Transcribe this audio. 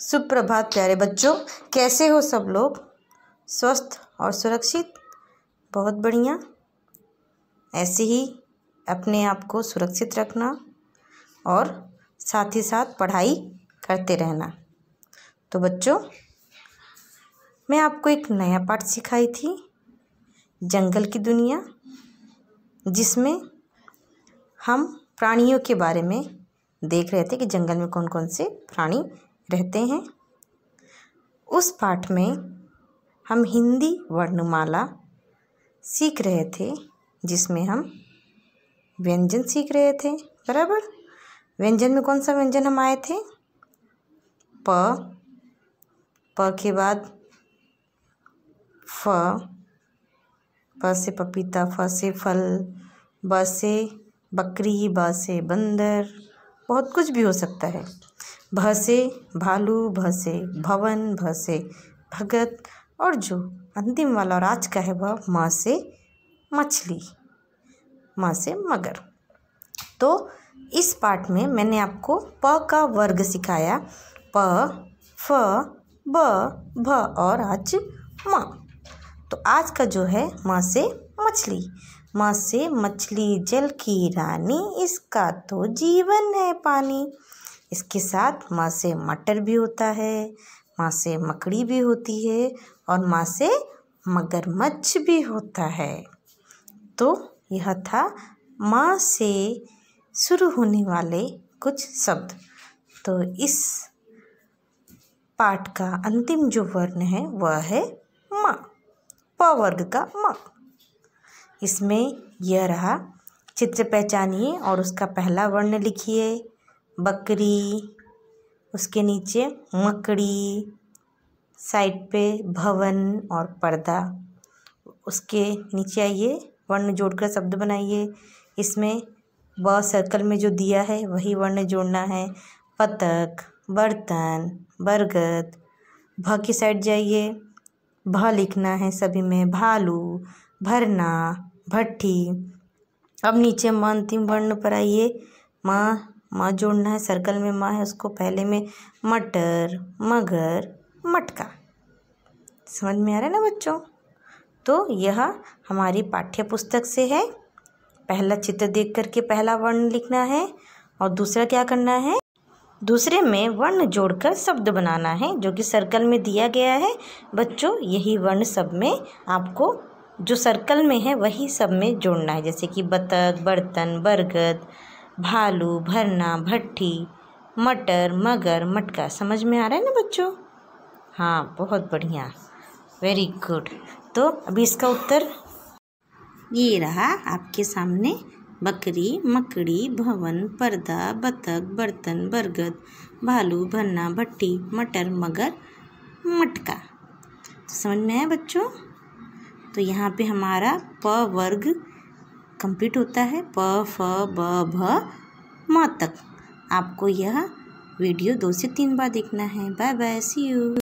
सुप्रभात प्यारे बच्चों कैसे हो सब लोग स्वस्थ और सुरक्षित बहुत बढ़िया ऐसे ही अपने आप को सुरक्षित रखना और साथ ही साथ पढ़ाई करते रहना तो बच्चों मैं आपको एक नया पाठ सिखाई थी जंगल की दुनिया जिसमें हम प्राणियों के बारे में देख रहे थे कि जंगल में कौन कौन से प्राणी रहते हैं उस पाठ में हम हिंदी वर्णमाला सीख रहे थे जिसमें हम व्यंजन सीख रहे थे बराबर व्यंजन में कौन सा व्यंजन हम आए थे प प के बाद फ प से पपीता फ से फल ब से बकरी ब से बंदर बहुत कुछ भी हो सकता है भसे भालू भसे भवन भसे भगत और जो अंतिम वाला राज का है वह माँ से मछली माँ से मगर तो इस पार्ट में मैंने आपको प का वर्ग सिखाया प फ ब भ और आज म तो आज का जो है माँ से मछली माँ से मछली जल की रानी इसका तो जीवन है पानी इसके साथ माँ से मटर भी होता है माँ से मकड़ी भी होती है और माँ से मगरमच्छ भी होता है तो यह था माँ से शुरू होने वाले कुछ शब्द तो इस पाठ का अंतिम जो वर्ण है वह है माँ प वर्ग का माँ इसमें यह रहा चित्र पहचानिए और उसका पहला वर्ण लिखिए बकरी उसके नीचे मकड़ी साइड पे भवन और पर्दा उसके नीचे आइए वर्ण जोड़कर शब्द बनाइए इसमें ब सर्कल में जो दिया है वही वर्ण जोड़ना है पतक बर्तन बरगद भ की साइड जाइए भ लिखना है सभी में भालू भरना भट्ठी अब नीचे म अंतिम वर्ण पर आइए माँ माँ जोड़ना है सर्कल में माँ है उसको पहले में मटर मगर मटका समझ में आ रहा है ना बच्चों तो यह हमारी पाठ्य पुस्तक से है पहला चित्र देख करके पहला वर्ण लिखना है और दूसरा क्या करना है दूसरे में वर्ण जोड़कर शब्द बनाना है जो कि सर्कल में दिया गया है बच्चों यही वर्ण सब में आपको जो सर्कल में है वही सब में जोड़ना है जैसे कि बतख बर्तन बरगद भालू भरना भट्टी मटर मगर मटका समझ में आ रहा है ना बच्चों हाँ बहुत बढ़िया वेरी गुड तो अभी इसका उत्तर ये रहा आपके सामने बकरी मकड़ी भवन पर्दा बतख बर्तन बरगद भालू भरना भट्टी मटर मगर मटका तो समझ में आया बच्चों तो यहाँ पे हमारा प वर्ग कंप्लीट होता है प फ ब भ म तक आपको यह वीडियो दो से तीन बार देखना है बाय बाय सी यू